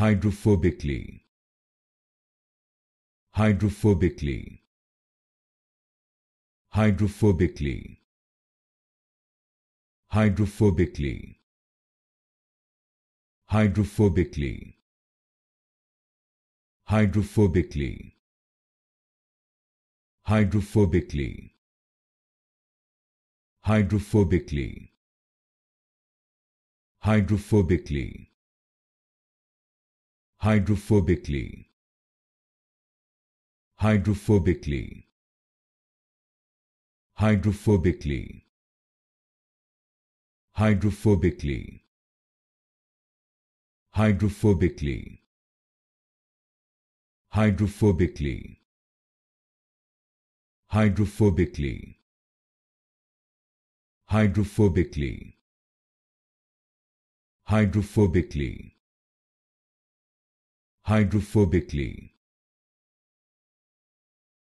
hydrophobically hydrophobically hydrophobically hydrophobically hydrophobically hydrophobically hydrophobically hydrophobically hydrophobically hydrophobically hydrophobically hydrophobically hydrophobically hydrophobically hydrophobically hydrophobically hydrophobically hydrophobically hydrophobically